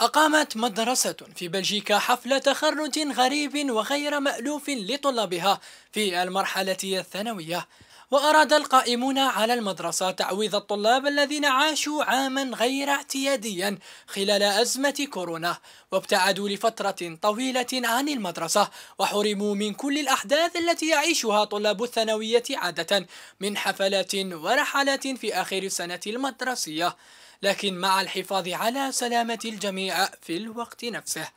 أقامت مدرسة في بلجيكا حفل تخرج غريب وغير مألوف لطلابها في المرحلة الثانوية وأراد القائمون على المدرسة تعويض الطلاب الذين عاشوا عاما غير اعتياديا خلال أزمة كورونا وابتعدوا لفترة طويلة عن المدرسة وحرموا من كل الأحداث التي يعيشها طلاب الثانوية عادة من حفلات ورحلات في آخر السنة المدرسية لكن مع الحفاظ على سلامة الجميع في الوقت نفسه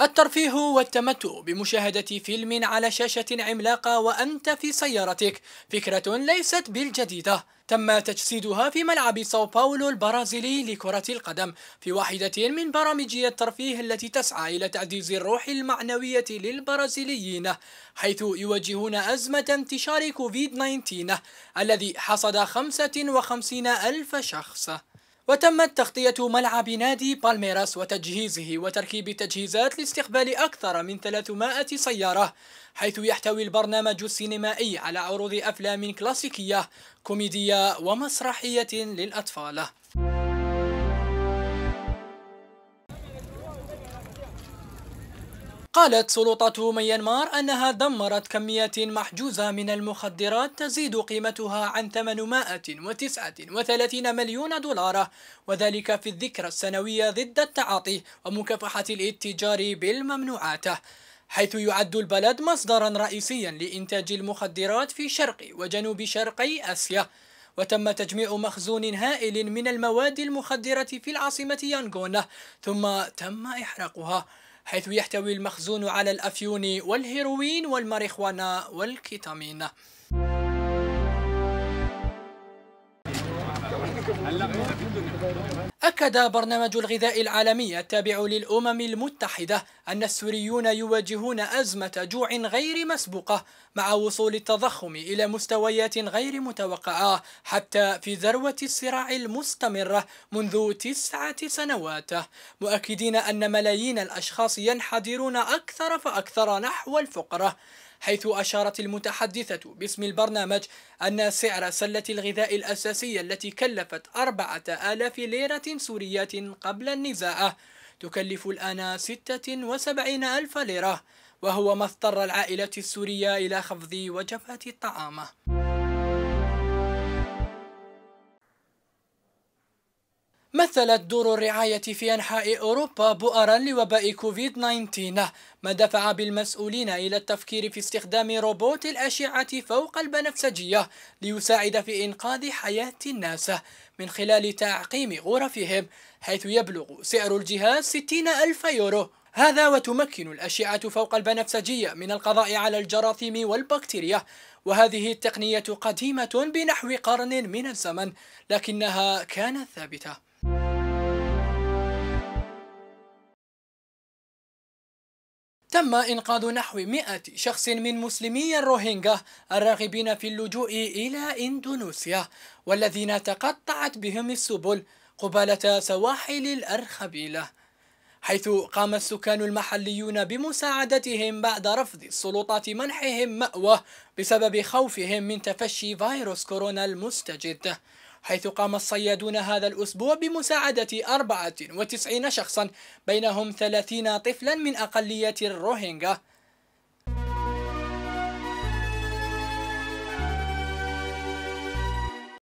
الترفيه والتمتع بمشاهدة فيلم على شاشة عملاقة وأنت في سيارتك فكرة ليست بالجديدة تم تجسيدها في ملعب ساو باولو البرازيلي لكرة القدم في واحدة من برامجي الترفيه التي تسعى إلى تعزيز الروح المعنوية للبرازيليين حيث يواجهون أزمة انتشار كوفيد 19 الذي حصد 55 ألف شخص وتمت تغطية ملعب نادي بالميراس وتجهيزه وتركيب تجهيزات لاستقبال أكثر من 300 سيارة حيث يحتوي البرنامج السينمائي على عروض أفلام كلاسيكية كوميدية ومسرحية للأطفال قالت سلطات ميانمار أنها دمرت كميات محجوزة من المخدرات تزيد قيمتها عن 839 مليون دولار وذلك في الذكرى السنوية ضد التعاطي ومكافحة الاتجار بالممنوعات حيث يعد البلد مصدرا رئيسيا لإنتاج المخدرات في شرق وجنوب شرقي آسيا وتم تجميع مخزون هائل من المواد المخدرة في العاصمة يانغون ثم تم إحراقها حيث يحتوي المخزون على الأفيون والهيروين والماريخوانا والكيتامين أكد برنامج الغذاء العالمي التابع للأمم المتحدة أن السوريون يواجهون أزمة جوع غير مسبوقة مع وصول التضخم إلى مستويات غير متوقعة حتى في ذروة الصراع المستمرة منذ تسعة سنوات مؤكدين أن ملايين الأشخاص ينحدرون أكثر فأكثر نحو الفقرة حيث أشارت المتحدثة باسم البرنامج أن سعر سلة الغذاء الأساسية التي كلفت أربعة آلاف ليرة سورية قبل النزاع تكلف الآن وسبعين ألف ليرة وهو ما اضطر العائلة السورية إلى خفض وجبات الطعام مثلت دور الرعاية في أنحاء أوروبا بؤرا لوباء كوفيد 19 ما دفع بالمسؤولين إلى التفكير في استخدام روبوت الأشعة فوق البنفسجية ليساعد في إنقاذ حياة الناس من خلال تعقيم غرفهم حيث يبلغ سعر الجهاز 60 ألف يورو هذا وتمكن الأشعة فوق البنفسجية من القضاء على الجراثيم والبكتيريا وهذه التقنية قديمة بنحو قرن من الزمن لكنها كانت ثابتة تم إنقاذ نحو 100 شخص من مسلمي الروهينجا الراغبين في اللجوء إلى إندونيسيا والذين تقطعت بهم السبل قبالة سواحل الأرخبيلة حيث قام السكان المحليون بمساعدتهم بعد رفض السلطات منحهم مأوى بسبب خوفهم من تفشي فيروس كورونا المستجد حيث قام الصيادون هذا الأسبوع بمساعدة 94 شخصا بينهم 30 طفلا من أقلية الروهينجا